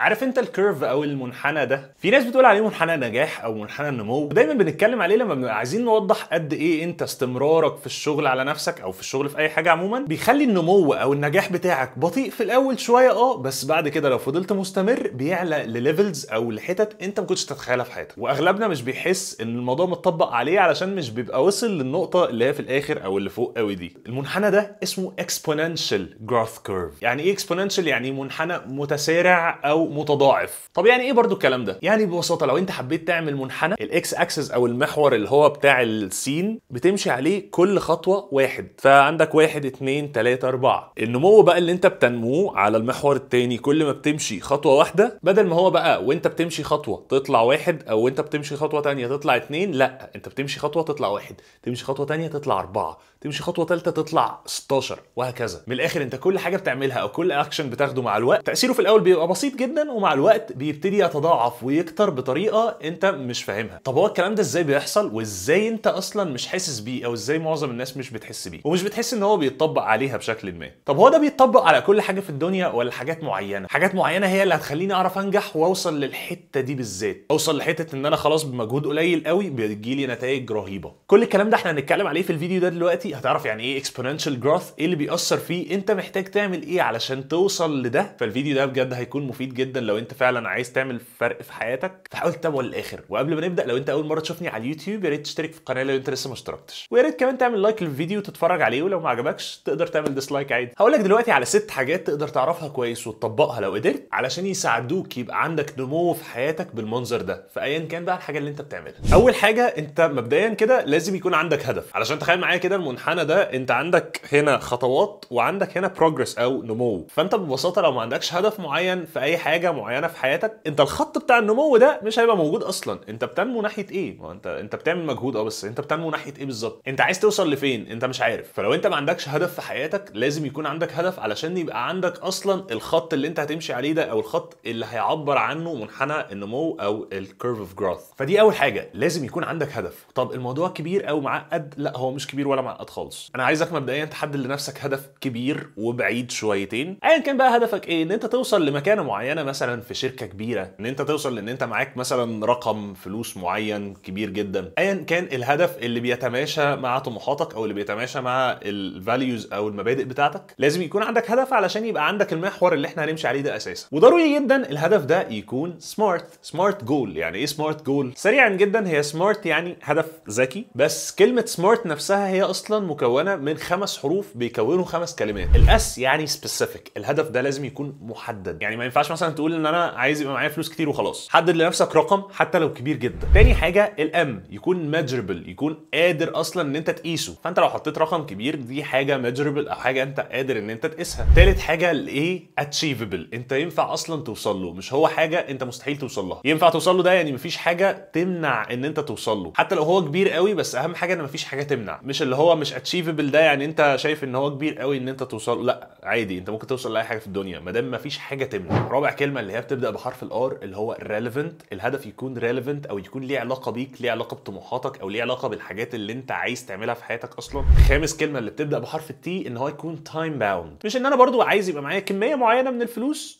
عارف انت الكيرف او المنحنى ده في ناس بتقول عليه منحنى نجاح او منحنى النمو ودايما بنتكلم عليه لما بنبقى عايزين نوضح قد ايه انت استمرارك في الشغل على نفسك او في الشغل في اي حاجه عموما بيخلي النمو او النجاح بتاعك بطيء في الاول شويه اه بس بعد كده لو فضلت مستمر بيعلى لليفلز او لحتت انت ما كنتش تتخيلها في حياتك واغلبنا مش بيحس ان الموضوع متطبق عليه علشان مش بيبقى وصل للنقطه اللي هي في الاخر او اللي فوق قوي دي المنحنى ده اسمه exponential growth curve يعني ايه exponential يعني منحنى متسارع او متضاعف طب يعني ايه برضو الكلام ده يعني ببساطه لو انت حبيت تعمل منحنى الاكس اكسس او المحور اللي هو بتاع السين بتمشي عليه كل خطوه واحد فعندك واحد اتنين تلاته اربعه النمو بقى اللي انت بتنموه على المحور التاني كل ما بتمشي خطوه واحده بدل ما هو بقى وانت بتمشي خطوه تطلع واحد او وانت بتمشي خطوه تانيه تطلع اتنين لا انت بتمشي خطوه تطلع واحد تمشي خطوه تانيه تطلع اربعه تمشي خطوه ثالثه تطلع 16 وهكذا من الاخر انت كل حاجه بتعملها او كل اكشن بتاخده مع الوقت تاثيره في الاول بيبقى بسيط جدا ومع الوقت بيبتدي يتضاعف ويكتر بطريقه انت مش فاهمها طب هو الكلام ده ازاي بيحصل وازاي انت اصلا مش حاسس بيه او ازاي معظم الناس مش بتحس بيه ومش بتحس ان هو بيتطبق عليها بشكل ما طب هو ده بيتطبق على كل حاجه في الدنيا ولا حاجات معينه حاجات معينه هي اللي هتخليني اعرف انجح واوصل للحته دي بالذات اوصل لحته ان انا خلاص بمجهود قليل قوي بيجي لي نتائج رهيبه كل الكلام ده احنا هنتكلم عليه في الفيديو ده دلوقتي هتعرف يعني ايه اكسبوننشال جروث ايه اللي بيأثر فيه انت محتاج تعمل ايه علشان توصل لده فالفيديو ده بجد هيكون مفيد جدا لو انت فعلا عايز تعمل فرق في حياتك فحاول تتابعه للاخر وقبل ما نبدا لو انت اول مره تشوفني على اليوتيوب يا ريت تشترك في القناه لو انت لسه ما اشتركتش ويا ريت كمان تعمل لايك للفيديو وتتفرج عليه ولو ما عجبكش تقدر تعمل ديسلايك عادي هقول لك دلوقتي على ست حاجات تقدر تعرفها كويس وتطبقها لو قدرت علشان يساعدوك يبقى عندك نمو في حياتك بالمنظر ده فايا كان بقى الحاجه اللي انت بتعملها اول حاجه انت مبدئيا كده لازم يكون عندك هدف علشان تخيل معايا كده المنحنى ده انت عندك هنا خطوات وعندك هنا بروجرس او نمو فانت ببساطه لو ما عندكش هدف معين في اي حاجه معينه في حياتك انت الخط بتاع النمو ده مش هيبقى موجود اصلا انت بتنمو ناحيه ايه ما انت انت بتعمل مجهود اه بس انت بتنمو ناحيه ايه بالظبط انت عايز توصل لفين انت مش عارف فلو انت ما عندكش هدف في حياتك لازم يكون عندك هدف علشان يبقى عندك اصلا الخط اللي انت هتمشي عليه ده او الخط اللي هيعبر عنه منحنى النمو او الكيرف اوف جروث فدي اول حاجه لازم يكون عندك هدف طب الموضوع كبير او معقد لا هو مش كبير ولا معقد غلط خالص انا عايزك مبدئيا تحدد لنفسك هدف كبير وبعيد شويتين ايا كان بقى هدفك ايه ان انت توصل لمكانه معينه مثلا في شركه كبيره ان انت توصل لان انت معاك مثلا رقم فلوس معين كبير جدا ايا كان الهدف اللي بيتماشى مع طموحاتك او اللي بيتماشى مع الفاليوز او المبادئ بتاعتك لازم يكون عندك هدف علشان يبقى عندك المحور اللي احنا هنمشي عليه ده اساسا وضروري جدا الهدف ده يكون سمارت سمارت جول يعني ايه سمارت جول سريعا جدا هي سمارت يعني هدف ذكي بس كلمه سمارت نفسها هي اصلا مكونه من خمس حروف بيكونوا خمس كلمات الاس يعني سبيسيفيك الهدف ده لازم يكون محدد يعني ما ينفعش مثلا تقول ان انا عايز يبقى معايا فلوس كتير وخلاص حدد لنفسك رقم حتى لو كبير جدا تاني حاجه الام يكون ميجربل يكون قادر اصلا ان انت تقيسه فانت لو حطيت رقم كبير دي حاجه ميجربل او حاجه انت قادر ان انت تقيسها تالت حاجه الاي اتشيفبل انت ينفع اصلا توصل له مش هو حاجه انت مستحيل توصل لها ينفع توصل له ده يعني مفيش حاجه تمنع ان انت توصل له حتى لو هو كبير قوي بس اهم حاجه ان مفيش حاجه تمنع مش اللي هو مش مش اتشيفبل ده يعني انت شايف ان هو كبير قوي ان انت توصل لا عادي انت ممكن توصل لاي حاجه في الدنيا ما دام مفيش حاجه تمنع رابع كلمه اللي هي بتبدا بحرف الار اللي هو ريليفنت الهدف يكون ريليفنت او يكون ليه علاقه بيك ليه علاقه بطموحاتك او ليه علاقه بالحاجات اللي انت عايز تعملها في حياتك اصلا خامس كلمه اللي بتبدا بحرف التي ان هو يكون تايم باوند مش ان انا برضو عايز يبقى معايا كميه معينه من الفلوس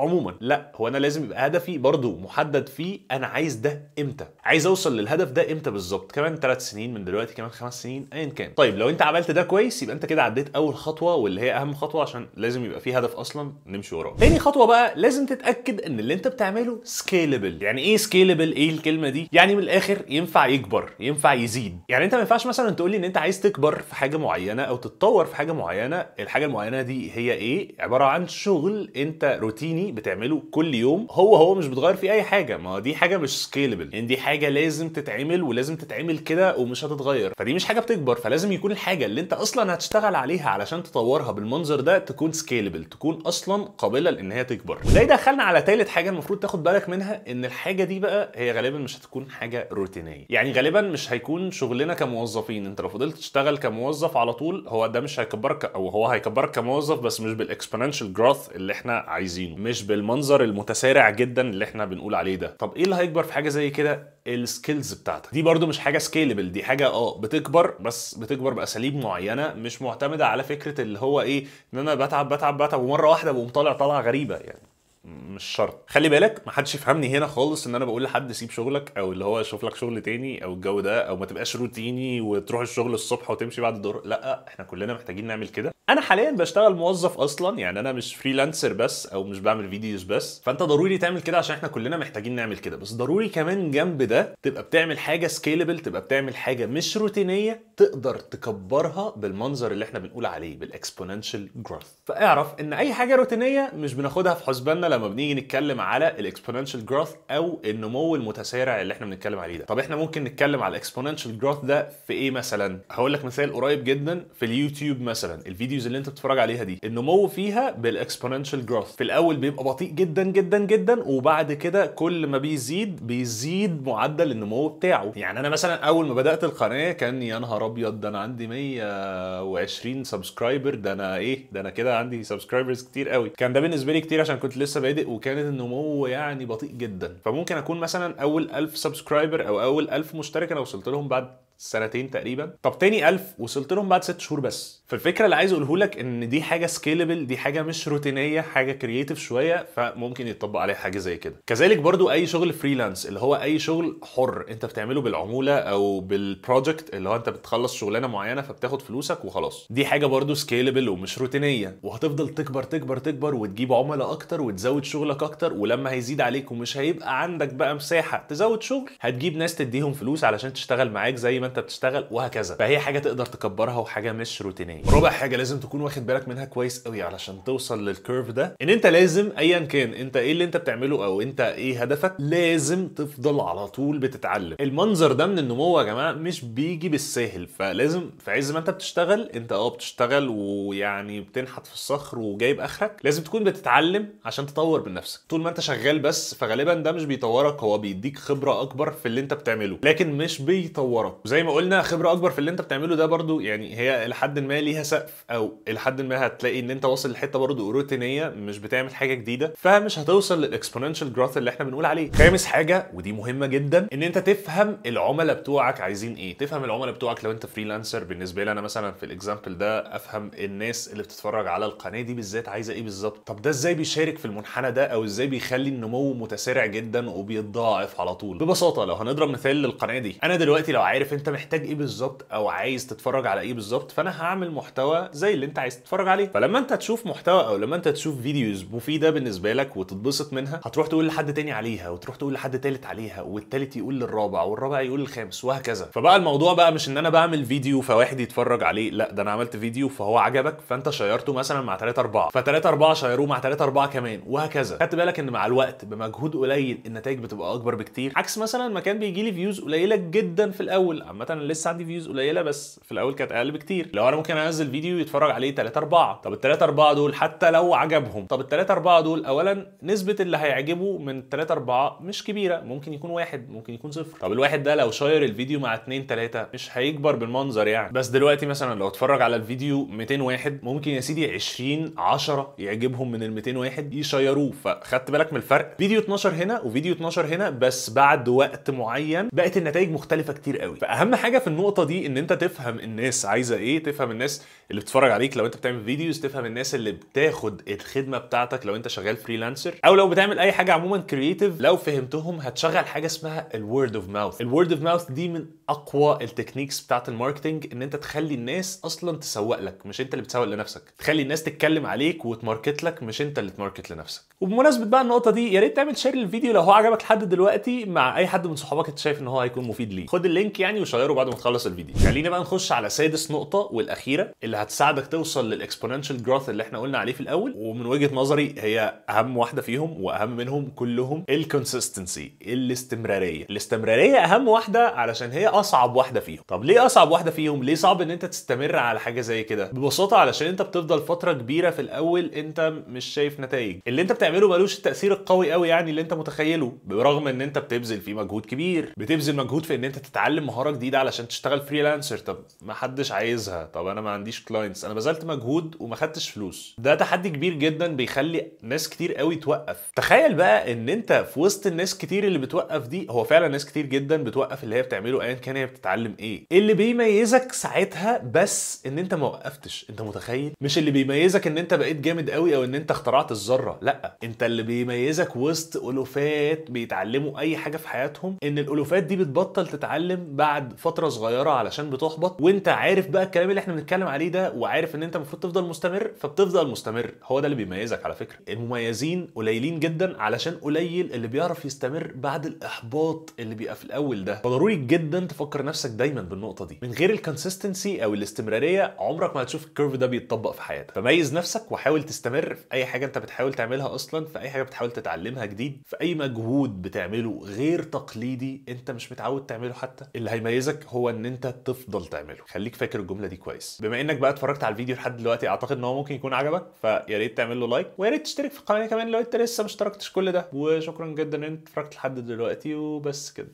عموما لا هو انا لازم يبقى هدفي برضه محدد فيه انا عايز ده امتى عايز اوصل للهدف ده امتى بالظبط كمان 3 سنين من دلوقتي كمان 5 سنين ايا كان طيب لو انت عملت ده كويس يبقى انت كده عديت اول خطوه واللي هي اهم خطوه عشان لازم يبقى في هدف اصلا نمشي وراه تاني خطوه بقى لازم تتاكد ان اللي انت بتعمله سكيلبل يعني ايه سكيلبل ايه الكلمه دي يعني من الاخر ينفع يكبر ينفع يزيد يعني انت ما ينفعش مثلا تقول لي ان انت عايز تكبر في حاجه معينه او تتطور في حاجه معينه الحاجه المعينه دي هي ايه عباره عن شغل انت روتيني بتعمله كل يوم هو هو مش بتغير فيه اي حاجه ما دي حاجه مش سكيلبل يعني ان دي حاجه لازم تتعمل ولازم تتعمل كده ومش هتتغير فدي مش حاجه بتكبر فلازم يكون الحاجه اللي انت اصلا هتشتغل عليها علشان تطورها بالمنظر ده تكون سكيلبل تكون اصلا قابله لان هي تكبر وده يدخلنا على ثالث حاجه المفروض تاخد بالك منها ان الحاجه دي بقى هي غالبا مش هتكون حاجه روتينيه يعني غالبا مش هيكون شغلنا كموظفين انت لو فضلت تشتغل كموظف على طول هو ده مش هيكبرك او هو هيكبرك كموظف بس مش بالاكسبوننشال جروث اللي احنا عايزينه مش مش بالمنظر المتسارع جدا اللي احنا بنقول عليه ده طب ايه اللي هيكبر في حاجه زي كده السكيلز بتاعتك دي برضو مش حاجه سكيلبل دي حاجه اه بتكبر بس بتكبر باساليب معينه مش معتمده على فكره اللي هو ايه ان انا بتعب بتعب بتعب ومره واحده بقوم طالع طالعه غريبه يعني مش شرط خلي بالك محدش يفهمني هنا خالص ان انا بقول لحد سيب شغلك او اللي هو شوف لك شغل تاني او الجو ده او ما تبقاش روتيني وتروح الشغل الصبح وتمشي بعد الظهر لا احنا كلنا محتاجين نعمل كده انا حاليا بشتغل موظف اصلا يعني انا مش فريلانسر بس او مش بعمل فيديوز بس فانت ضروري تعمل كده عشان احنا كلنا محتاجين نعمل كده بس ضروري كمان جنب ده تبقى بتعمل حاجه سكيلبل تبقى بتعمل حاجه مش روتينيه تقدر تكبرها بالمنظر اللي احنا بنقول عليه بالاكسبوننشال جروث فاعرف ان اي حاجه روتينيه مش بناخدها في حسباننا لما بنيجي نتكلم على الاكسبوننشال جروث او النمو المتسارع اللي احنا بنتكلم عليه ده طب احنا ممكن نتكلم على الاكسبوننشال جروث ده في ايه مثلا هقول لك مثال قريب جدا في اليوتيوب مثلا الفيديو الفيديوز اللي انت بتتفرج عليها دي النمو فيها بالاكسبوننشال جروث في الاول بيبقى بطيء جدا جدا جدا وبعد كده كل ما بيزيد بيزيد معدل النمو بتاعه يعني انا مثلا اول ما بدات القناه كان يا نهار ابيض ده انا عندي 120 سبسكرايبر ده انا ايه ده انا كده عندي سبسكرايبرز كتير قوي كان ده بالنسبه لي كتير عشان كنت لسه بادئ وكان النمو يعني بطيء جدا فممكن اكون مثلا اول 1000 سبسكرايبر او اول 1000 مشترك انا وصلت لهم بعد سنتين تقريبا طب تاني 1000 وصلت لهم بعد ست شهور بس فالفكره اللي عايز اقوله لك ان دي حاجه سكيلبل دي حاجه مش روتينيه حاجه كرييتيف شويه فممكن يتطبق عليها حاجه زي كده كذلك برضو اي شغل فريلانس اللي هو اي شغل حر انت بتعمله بالعموله او بالبروجكت اللي هو انت بتخلص شغلانه معينه فبتاخد فلوسك وخلاص دي حاجه برضو سكيلبل ومش روتينيه وهتفضل تكبر تكبر تكبر وتجيب عملاء اكتر وتزود شغلك اكتر ولما هيزيد عليك ومش هيبقى عندك بقى مساحه تزود شغل هتجيب ناس تديهم فلوس علشان تشتغل معاك زي ما ما انت بتشتغل وهكذا فهي حاجه تقدر تكبرها وحاجه مش روتينيه رابع حاجه لازم تكون واخد بالك منها كويس قوي علشان توصل للكيرف ده ان انت لازم ايا كان انت ايه اللي انت بتعمله او انت ايه هدفك لازم تفضل على طول بتتعلم المنظر ده من النمو يا جماعه مش بيجي بالساهل فلازم في عز ما انت بتشتغل انت اه بتشتغل ويعني بتنحت في الصخر وجايب اخرك لازم تكون بتتعلم عشان تطور من نفسك طول ما انت شغال بس فغالبا ده مش بيطورك هو بيديك خبره اكبر في اللي انت بتعمله لكن مش بيطورك زي وزي ما قلنا خبره اكبر في اللي انت بتعمله ده برضو يعني هي لحد ما ليها سقف او لحد ما هتلاقي ان انت واصل لحته برضو روتينيه مش بتعمل حاجه جديده فمش هتوصل للاكسبوننشال جروث اللي احنا بنقول عليه خامس حاجه ودي مهمه جدا ان انت تفهم العملاء بتوعك عايزين ايه تفهم العملاء بتوعك لو انت فريلانسر بالنسبه لي انا مثلا في الاكزامبل ده افهم الناس اللي بتتفرج على القناه دي بالذات عايزه ايه بالظبط طب ده ازاي بيشارك في المنحنى ده او ازاي بيخلي النمو متسارع جدا وبيتضاعف على طول ببساطه لو هنضرب مثال للقناه دي انا دلوقتي لو عارف انت انت محتاج ايه بالظبط او عايز تتفرج على ايه بالظبط فانا هعمل محتوى زي اللي انت عايز تتفرج عليه فلما انت تشوف محتوى او لما انت تشوف فيديوز مفيده بالنسبه لك وتتبسط منها هتروح تقول لحد تاني عليها وتروح تقول لحد تالت عليها والتالت يقول للرابع والرابع يقول للخامس وهكذا فبقى الموضوع بقى مش ان انا بعمل فيديو فواحد يتفرج عليه لا ده انا عملت فيديو فهو عجبك فانت شيرته مثلا مع 3 4 ف 3 4 شيروه مع 3 4 كمان وهكذا خدت بالك ان مع الوقت بمجهود قليل النتائج بتبقى اكبر بكتير عكس مثلا ما كان بيجي لي فيوز قليله جدا في الاول عامه انا لسه عندي فيوز قليله بس في الاول كانت اقل بكتير لو انا ممكن انزل فيديو يتفرج عليه 3 4 طب ال 3 4 دول حتى لو عجبهم طب ال 3 4 دول اولا نسبه اللي هيعجبه من 3 4 مش كبيره ممكن يكون واحد ممكن يكون صفر طب الواحد ده لو شاير الفيديو مع 2 3 مش هيكبر بالمنظر يعني بس دلوقتي مثلا لو اتفرج على الفيديو 200 واحد ممكن يا سيدي 20 10 يعجبهم من ال 200 واحد يشيروه فخدت بالك من الفرق فيديو 12 هنا وفيديو 12 هنا بس بعد وقت معين بقت النتائج مختلفه كتير قوي فاهم اهم حاجه في النقطه دي ان انت تفهم الناس عايزه ايه تفهم الناس اللي بتتفرج عليك لو انت بتعمل فيديوز تفهم الناس اللي بتاخد الخدمه بتاعتك لو انت شغال فريلانسر او لو بتعمل اي حاجه عموما كرييتيف لو فهمتهم هتشغل حاجه اسمها الورد اوف ماوث الورد اوف ماوث دي من اقوى التكنيكس بتاعت الماركتنج ان انت تخلي الناس اصلا تسوق لك مش انت اللي بتسوق لنفسك تخلي الناس تتكلم عليك وتماركت لك مش انت اللي تماركت لنفسك وبمناسبه بقى النقطه دي يا ريت تعمل شير للفيديو لو هو عجبك لحد دلوقتي مع اي حد من صحابك انت شايف ان هو هيكون مفيد ليه خد اللينك يعني وشغل هتشيره بعد ما تخلص الفيديو خلينا بقى نخش على سادس نقطه والاخيره اللي هتساعدك توصل للاكسبوننشال جروث اللي احنا قلنا عليه في الاول ومن وجهه نظري هي اهم واحده فيهم واهم منهم كلهم الكونسستنسي الاستمراريه الاستمراريه اهم واحده علشان هي اصعب واحده فيهم طب ليه اصعب واحده فيهم ليه صعب ان انت تستمر على حاجه زي كده ببساطه علشان انت بتفضل فتره كبيره في الاول انت مش شايف نتائج اللي انت بتعمله ملوش التاثير القوي قوي يعني اللي انت متخيله برغم ان انت بتبذل فيه مجهود كبير بتبذل مجهود في ان انت تتعلم مهاره جديده جديده علشان تشتغل فريلانسر طب ما حدش عايزها طب انا ما عنديش كلاينتس انا بذلت مجهود وما خدتش فلوس ده تحدي كبير جدا بيخلي ناس كتير قوي توقف تخيل بقى ان انت في وسط الناس كتير اللي بتوقف دي هو فعلا ناس كتير جدا بتوقف اللي هي بتعمله ايا كان هي بتتعلم ايه اللي بيميزك ساعتها بس ان انت ما وقفتش انت متخيل مش اللي بيميزك ان انت بقيت جامد قوي او ان انت اخترعت الذره لا انت اللي بيميزك وسط الوفات بيتعلموا اي حاجه في حياتهم ان الالوفات دي بتبطل تتعلم بعد بعد فتره صغيره علشان بتحبط وانت عارف بقى الكلام اللي احنا بنتكلم عليه ده وعارف ان انت المفروض تفضل مستمر فبتفضل مستمر هو ده اللي بيميزك على فكره المميزين قليلين جدا علشان قليل اللي بيعرف يستمر بعد الاحباط اللي بيبقى في الاول ده فضروري جدا تفكر نفسك دايما بالنقطه دي من غير الكونسيستنسي او الاستمراريه عمرك ما هتشوف الكيرف ده بيتطبق في حياتك فميز نفسك وحاول تستمر في اي حاجه انت بتحاول تعملها اصلا في اي حاجه بتحاول تتعلمها جديد في اي مجهود بتعمله غير تقليدي انت مش متعود تعمله حتى اللي هيميز يميزك هو ان انت تفضل تعمله خليك فاكر الجمله دي كويس بما انك بقى اتفرجت على الفيديو لحد دلوقتي اعتقد ان هو ممكن يكون عجبك فيا ريت تعمل له لايك ويا ريت تشترك في القناه كمان لو انت لسه ما اشتركتش كل ده وشكرا جدا ان انت اتفرجت لحد دلوقتي وبس كده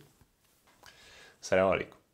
سلام عليكم